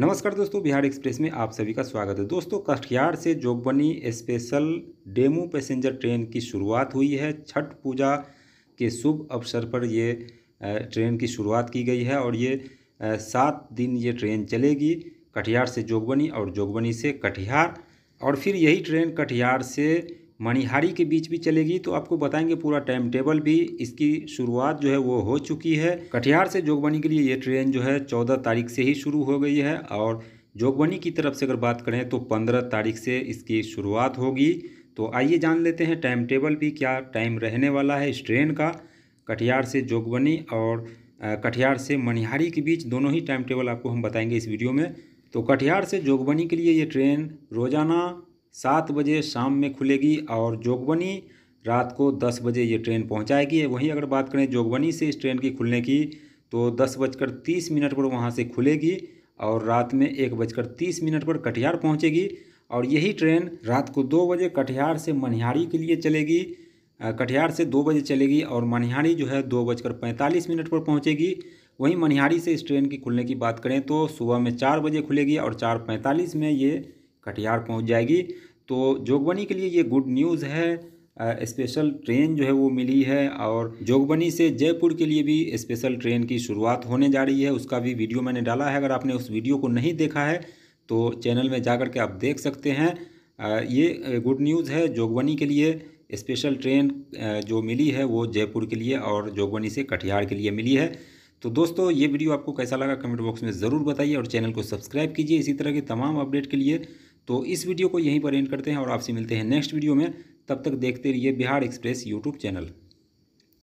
नमस्कार दोस्तों बिहार एक्सप्रेस में आप सभी का स्वागत है दोस्तों कटिहार से Jogbani special demo passenger train की शुरुआत हुई है छठ पूजा के शुभ अवसर पर ये ट्रेन की शुरुआत की गई है और ये सात दिन ये ट्रेन चलेगी कटिहार से जोगबनी और जोगबनी से कटिहार और फिर यही ट्रेन कटिहार से मणिहारी के बीच भी चलेगी तो आपको बताएंगे पूरा टाइम टेबल भी इसकी शुरुआत जो है वो हो चुकी है कटिहार से जोगबनी के लिए ये ट्रेन जो है चौदह तारीख से ही शुरू हो गई है और जोगबनी की तरफ से अगर बात करें तो पंद्रह तारीख से इसकी शुरुआत होगी तो आइए जान लेते हैं टाइम टेबल भी क्या टाइम रहने वाला है इस ट्रेन का कटिहार से जोगबनी और कटिहार से मनिहारी के बीच दोनों ही टाइम टेबल आपको हम बताएंगे इस वीडियो में तो कटिहार से जोगबनी के लिए ये ट्रेन रोज़ाना सात बजे शाम में खुलेगी और जोगबनी रात को दस बजे ये ट्रेन पहुंचाएगी वहीं अगर बात करें जोगबनी से इस ट्रेन की खुलने की तो दस बजकर तीस मिनट पर वहाँ से खुलेगी और रात में एक बजकर तीस मिनट पर कटिहार पहुँचेगी और यही ट्रेन रात को दो बजे कटिहार से मनिहारी के लिए चलेगी कटिहार से दो बजे चलेगी और मनिहारी जो है दो बजकर पैंतालीस मिनट पर पहुँचेगी वहीं मनिहारी से इस ट्रेन की खुलने की बात करें तो सुबह में चार बजे खुलेगी और चार पैंतालीस में ये कटिहार पहुंच जाएगी तो जोगबनी के लिए ये गुड न्यूज़ है स्पेशल ट्रेन जो है वो मिली है और जोगबनी से जयपुर के लिए भी स्पेशल ट्रेन की शुरुआत होने जा रही है उसका भी वीडियो मैंने डाला है अगर आपने उस वीडियो को नहीं देखा है तो चैनल में जा कर के आप देख सकते हैं ये गुड न्यूज़ है जोगबनी के लिए स्पेशल ट्रेन जो मिली है वो जयपुर के लिए और जोगबनी से कटिहार के लिए मिली है तो दोस्तों ये वीडियो आपको कैसा लगा कमेंट बॉक्स में ज़रूर बताइए और चैनल को सब्सक्राइब कीजिए इसी तरह के तमाम अपडेट के लिए तो इस वीडियो को यहीं पर एंड करते हैं और आपसे मिलते हैं नेक्स्ट वीडियो में तब तक देखते रहिए बिहार एक्सप्रेस यूट्यूब चैनल